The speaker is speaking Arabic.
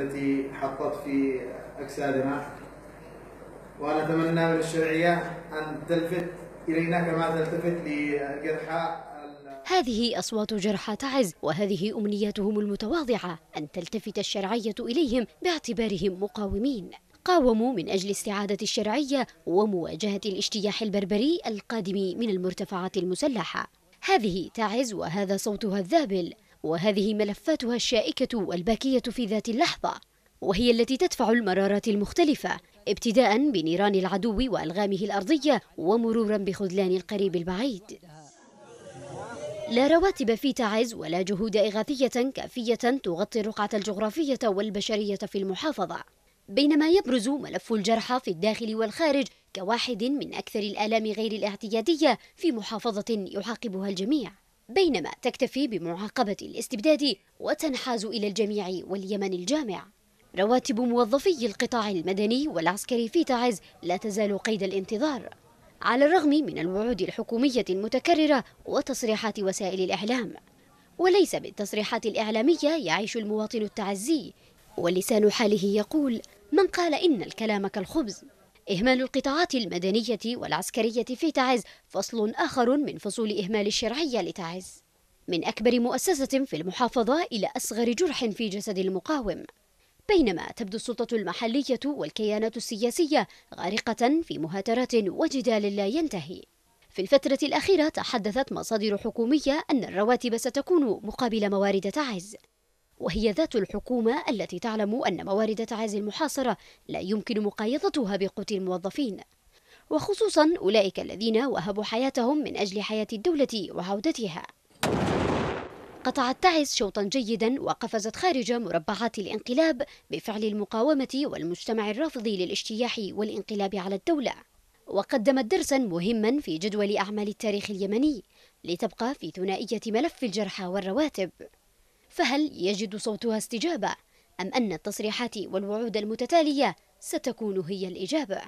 التي حطت في أجسادنا ونتمنى من الشرعية أن تلفت إلينا كما تلتفت لجرحى هذه أصوات جرحى تعز وهذه أمنياتهم المتواضعة أن تلتفت الشرعية إليهم باعتبارهم مقاومين قاوموا من أجل استعادة الشرعية ومواجهة الاجتياح البربري القادم من المرتفعات المسلحة هذه تعز وهذا صوتها الذابل وهذه ملفاتها الشائكة والباكية في ذات اللحظة وهي التي تدفع المرارات المختلفة ابتداء بنيران العدو وألغامه الأرضية ومرورا بخذلان القريب البعيد لا رواتب في تعز ولا جهود إغاثية كافية تغطي الرقعة الجغرافية والبشرية في المحافظة بينما يبرز ملف الجرحى في الداخل والخارج كواحد من أكثر الآلام غير الاعتيادية في محافظة يعاقبها الجميع بينما تكتفي بمعاقبة الاستبداد وتنحاز إلى الجميع واليمن الجامع رواتب موظفي القطاع المدني والعسكري في تعز لا تزال قيد الانتظار على الرغم من الوعود الحكومية المتكررة وتصريحات وسائل الإعلام وليس بالتصريحات الإعلامية يعيش المواطن التعزي ولسان حاله يقول من قال إن الكلام كالخبز إهمال القطاعات المدنية والعسكرية في تعز فصل آخر من فصول إهمال الشرعية لتعز من أكبر مؤسسة في المحافظة إلى أصغر جرح في جسد المقاوم بينما تبدو السلطة المحلية والكيانات السياسية غارقة في مهاترات وجدال لا ينتهي في الفترة الأخيرة تحدثت مصادر حكومية أن الرواتب ستكون مقابل موارد تعز وهي ذات الحكومة التي تعلم أن موارد تعازي المحاصرة لا يمكن مقايضتها بقوت الموظفين وخصوصا أولئك الذين وهبوا حياتهم من أجل حياة الدولة وعودتها قطعت تعز شوطا جيدا وقفزت خارج مربعات الانقلاب بفعل المقاومة والمجتمع الرافض للاجتياح والانقلاب على الدولة وقدمت درسا مهما في جدول أعمال التاريخ اليمني لتبقى في ثنائية ملف الجرحى والرواتب فهل يجد صوتها استجابة؟ أم أن التصريحات والوعود المتتالية ستكون هي الإجابة؟